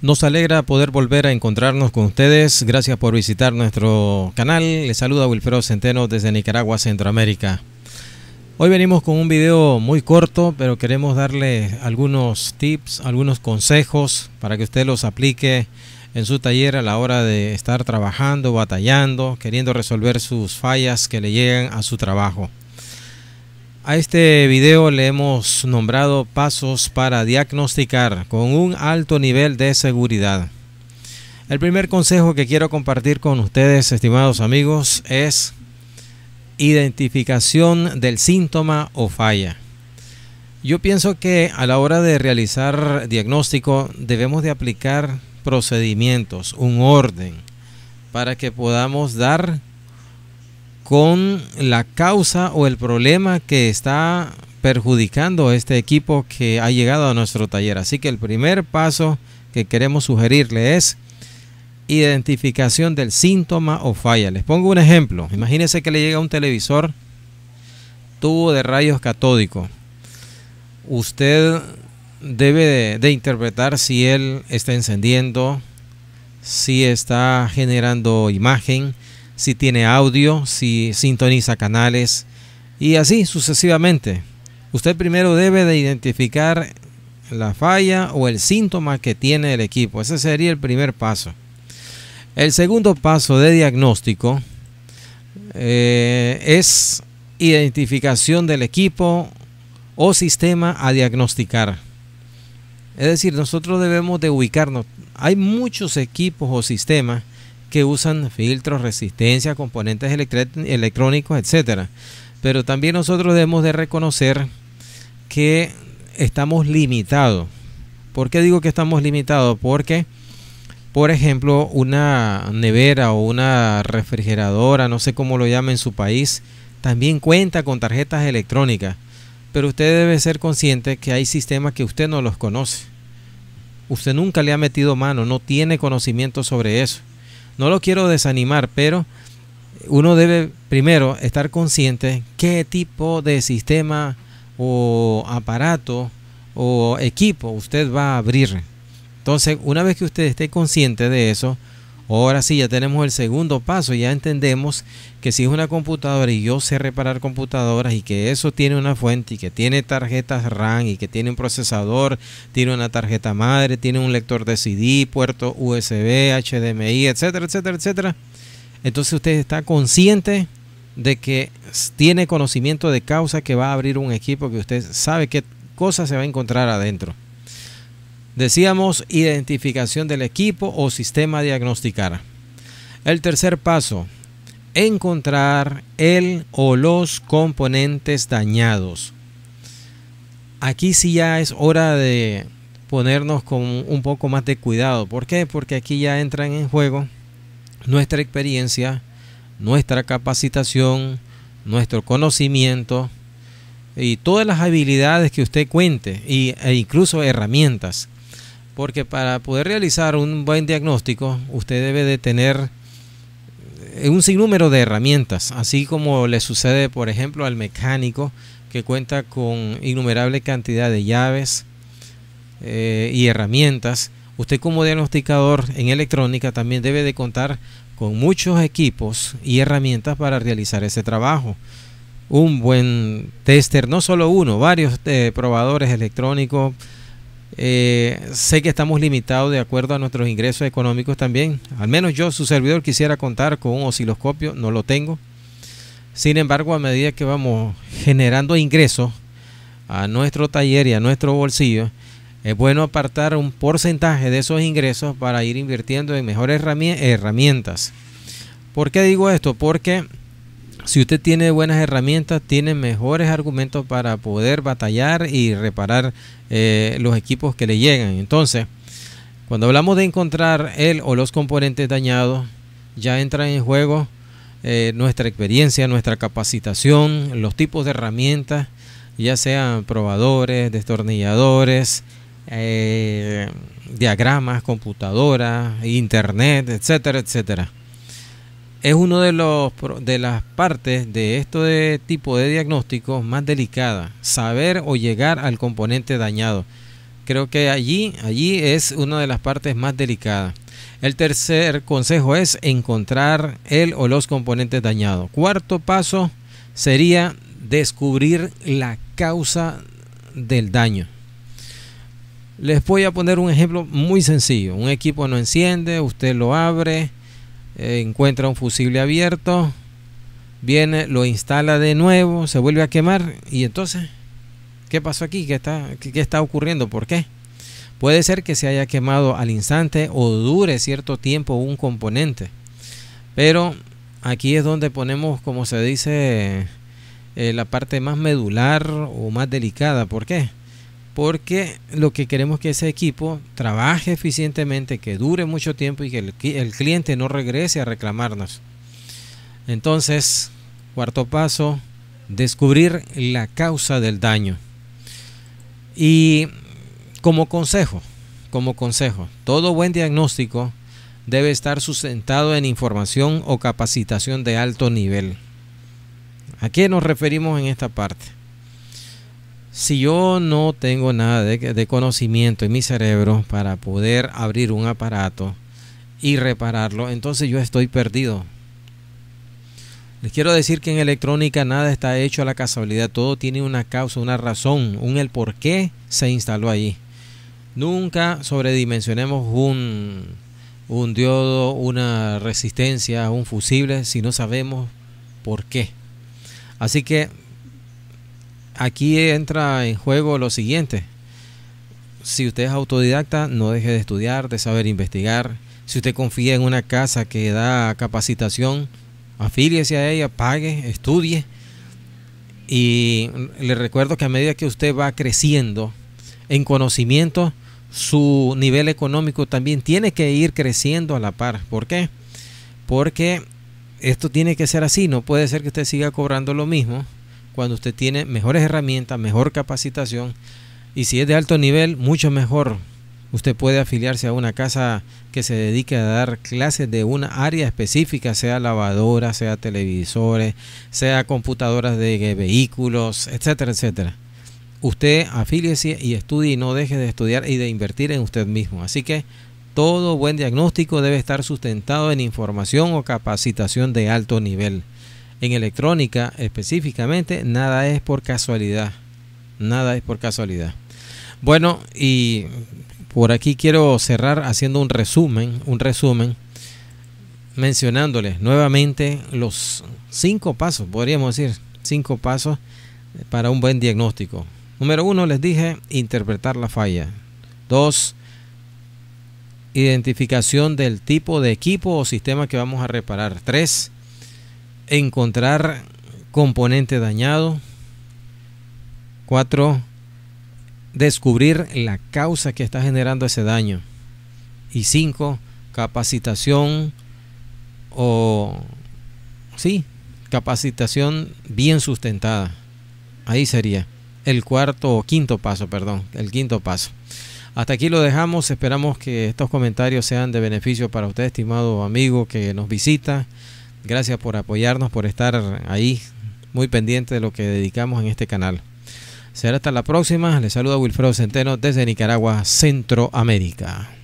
Nos alegra poder volver a encontrarnos con ustedes. Gracias por visitar nuestro canal. Les saluda Wilfredo Centeno desde Nicaragua, Centroamérica. Hoy venimos con un video muy corto, pero queremos darle algunos tips, algunos consejos para que usted los aplique en su taller a la hora de estar trabajando, batallando, queriendo resolver sus fallas que le llegan a su trabajo. A este video le hemos nombrado pasos para diagnosticar con un alto nivel de seguridad. El primer consejo que quiero compartir con ustedes, estimados amigos, es identificación del síntoma o falla. Yo pienso que a la hora de realizar diagnóstico debemos de aplicar procedimientos, un orden, para que podamos dar con la causa o el problema que está perjudicando este equipo que ha llegado a nuestro taller. Así que el primer paso que queremos sugerirle es identificación del síntoma o falla. Les pongo un ejemplo. Imagínense que le llega un televisor tubo de rayos catódico. Usted debe de interpretar si él está encendiendo, si está generando imagen, si tiene audio, si sintoniza canales y así sucesivamente. Usted primero debe de identificar la falla o el síntoma que tiene el equipo. Ese sería el primer paso. El segundo paso de diagnóstico eh, es identificación del equipo o sistema a diagnosticar. Es decir, nosotros debemos de ubicarnos. Hay muchos equipos o sistemas que usan filtros, resistencia, componentes electrónicos, etcétera. Pero también nosotros debemos de reconocer que estamos limitados. ¿Por qué digo que estamos limitados? Porque, por ejemplo, una nevera o una refrigeradora, no sé cómo lo llama en su país, también cuenta con tarjetas electrónicas. Pero usted debe ser consciente que hay sistemas que usted no los conoce. Usted nunca le ha metido mano, no tiene conocimiento sobre eso. No lo quiero desanimar, pero uno debe primero estar consciente qué tipo de sistema o aparato o equipo usted va a abrir. Entonces, una vez que usted esté consciente de eso, Ahora sí, ya tenemos el segundo paso, ya entendemos que si es una computadora y yo sé reparar computadoras y que eso tiene una fuente y que tiene tarjetas RAM y que tiene un procesador, tiene una tarjeta madre, tiene un lector de CD, puerto USB, HDMI, etcétera, etcétera, etcétera. Entonces usted está consciente de que tiene conocimiento de causa que va a abrir un equipo que usted sabe qué cosas se va a encontrar adentro. Decíamos identificación del equipo o sistema diagnosticar. El tercer paso, encontrar el o los componentes dañados. Aquí sí ya es hora de ponernos con un poco más de cuidado. ¿Por qué? Porque aquí ya entran en juego nuestra experiencia, nuestra capacitación, nuestro conocimiento y todas las habilidades que usted cuente e incluso herramientas porque para poder realizar un buen diagnóstico usted debe de tener eh, un sinnúmero de herramientas, así como le sucede por ejemplo al mecánico que cuenta con innumerable cantidad de llaves eh, y herramientas. Usted como diagnosticador en electrónica también debe de contar con muchos equipos y herramientas para realizar ese trabajo. Un buen tester, no solo uno, varios eh, probadores electrónicos, eh, sé que estamos limitados de acuerdo a nuestros ingresos económicos también. Al menos yo, su servidor, quisiera contar con un osciloscopio, no lo tengo. Sin embargo, a medida que vamos generando ingresos a nuestro taller y a nuestro bolsillo, es bueno apartar un porcentaje de esos ingresos para ir invirtiendo en mejores herramientas. ¿Por qué digo esto? Porque si usted tiene buenas herramientas, tiene mejores argumentos para poder batallar y reparar eh, los equipos que le llegan. Entonces, cuando hablamos de encontrar el o los componentes dañados, ya entra en juego eh, nuestra experiencia, nuestra capacitación, los tipos de herramientas, ya sean probadores, destornilladores, eh, diagramas, computadoras, internet, etcétera, etcétera es uno de los de las partes de esto de tipo de diagnóstico más delicada, saber o llegar al componente dañado. Creo que allí allí es una de las partes más delicadas. El tercer consejo es encontrar el o los componentes dañados. Cuarto paso sería descubrir la causa del daño. Les voy a poner un ejemplo muy sencillo. Un equipo no enciende, usted lo abre, eh, encuentra un fusible abierto, viene, lo instala de nuevo, se vuelve a quemar y entonces, ¿qué pasó aquí? ¿Qué está, qué, está ocurriendo? ¿Por qué? Puede ser que se haya quemado al instante o dure cierto tiempo un componente. Pero aquí es donde ponemos, como se dice, eh, la parte más medular o más delicada. ¿Por qué? porque lo que queremos es que ese equipo trabaje eficientemente, que dure mucho tiempo y que el, el cliente no regrese a reclamarnos. Entonces, cuarto paso, descubrir la causa del daño. Y como consejo, como consejo, todo buen diagnóstico debe estar sustentado en información o capacitación de alto nivel. ¿A qué nos referimos en esta parte? si yo no tengo nada de, conocimiento en mi cerebro para poder abrir un aparato y repararlo, entonces yo estoy perdido. Les quiero decir que en electrónica nada está hecho a la casualidad, todo tiene una causa, una razón, un el por qué se instaló allí. Nunca sobredimensionemos un, un diodo, una resistencia, un fusible si no sabemos por qué. Así que aquí entra en juego lo siguiente. Si usted es autodidacta, no deje de estudiar, de saber investigar. Si usted confía en una casa que da capacitación, afíliese a ella, pague, estudie. Y le recuerdo que a medida que usted va creciendo en conocimiento, su nivel económico también tiene que ir creciendo a la par. ¿Por qué? Porque esto tiene que ser así, no puede ser que usted siga cobrando lo mismo cuando usted tiene mejores herramientas, mejor capacitación y si es de alto nivel, mucho mejor. Usted puede afiliarse a una casa que se dedique a dar clases de una área específica, sea lavadora, sea televisores, sea computadoras de vehículos, etcétera, etcétera. Usted afíliese y estudie y no deje de estudiar y de invertir en usted mismo. Así que todo buen diagnóstico debe estar sustentado en información o capacitación de alto nivel en electrónica específicamente, nada es por casualidad. Nada es por casualidad. Bueno, y por aquí quiero cerrar haciendo un resumen, un resumen, mencionándoles nuevamente los cinco pasos, podríamos decir, cinco pasos para un buen diagnóstico. Número uno, les dije, interpretar la falla. Dos, identificación del tipo de equipo o sistema que vamos a reparar. Tres, encontrar componente dañado. 4. Descubrir la causa que está generando ese daño. Y 5. Capacitación o... Sí, capacitación bien sustentada. Ahí sería el cuarto o quinto paso, perdón, el quinto paso. Hasta aquí lo dejamos. Esperamos que estos comentarios sean de beneficio para usted, estimado amigo que nos visita. Gracias por apoyarnos, por estar ahí, muy pendiente de lo que dedicamos en este canal. Será hasta la próxima. Les saluda Wilfredo Centeno desde Nicaragua, Centroamérica.